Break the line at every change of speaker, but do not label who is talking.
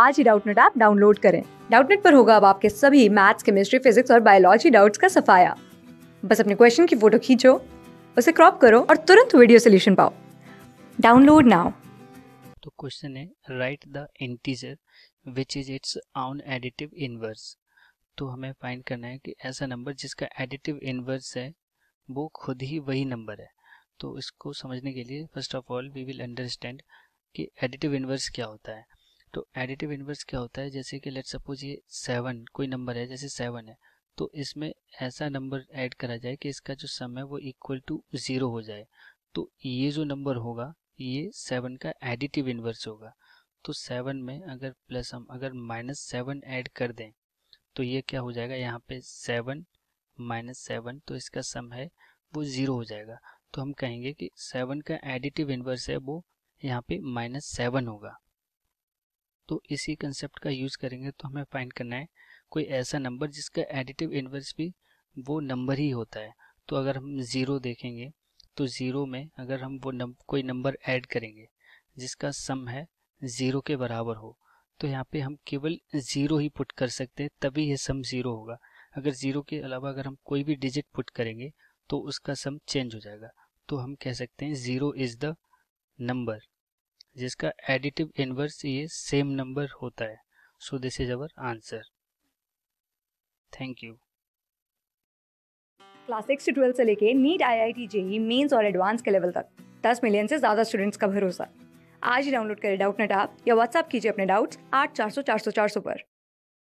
आज ही Doubtnut app download करें डाउटनेट पर होगा अब आपके सभी मैथ्स केमिस्ट्री फिजिक्स और बायोलॉजी डाउट्स का सफाया बस अपने क्वेश्चन की फोटो खींचो उसे क्रॉप करो और तुरंत वीडियो सोल्यूशन पाओ डाउनलोड नाउ
तो क्वेश्चन है write the integer which is its own additive inverse तो हमें फाइंड करना है कि ऐसा नंबर जिसका एडिटिव इनवर्स है वो खुद ही वही नंबर है तो इसको समझने के लिए first of all we will understand कि एडिटिव इनवर्स क्या होता है तो एडिटिव इन्वर्स क्या होता है जैसे कि लेट सपोज ये सेवन कोई नंबर है जैसे सेवन है तो इसमें ऐसा नंबर ऐड करा जाए कि इसका जो सम है वो इक्वल टू ज़ीरो हो जाए तो ये जो नंबर होगा ये सेवन का एडिटिव इन्वर्स होगा तो सेवन में अगर प्लस हम अगर माइनस सेवन ऐड कर दें तो ये क्या हो जाएगा यहाँ पे सेवन माइनस सेवन तो इसका सम है वो ज़ीरो हो जाएगा तो हम कहेंगे कि सेवन का एडिटिव इन्वर्स है वो यहाँ पे माइनस सेवन होगा तो इसी कंसेप्ट का यूज़ करेंगे तो हमें फाइंड करना है कोई ऐसा नंबर जिसका एडिटिव इन्वर्स भी वो नंबर ही होता है तो अगर हम ज़ीरो देखेंगे तो ज़ीरो में अगर हम वो नम, कोई नंबर ऐड करेंगे जिसका सम है ज़ीरो के बराबर हो तो यहाँ पे हम केवल ज़ीरो ही पुट कर सकते हैं तभी यह सम ज़ीरो होगा अगर ज़ीरो के अलावा अगर हम कोई भी डिजिट पुट करेंगे तो उसका सम चेंज हो जाएगा तो हम कह सकते हैं ज़ीरो इज़ द नंबर जिसका एडिटिव इनवर्स ये सेम नंबर होता है so this is our answer thank you
class six से ट्वेल्थ से लेके NEET I I T JEE mains और एडवांस के लेवल तक दस मिलियन से ज़्यादा स्टूडेंट्स का भरोसा आज ही डाउनलोड करें डाउट नेट आप या व्हाट्सएप कीजिए अपने डाउट्स आठ चार सौ चार सौ चार सौ पर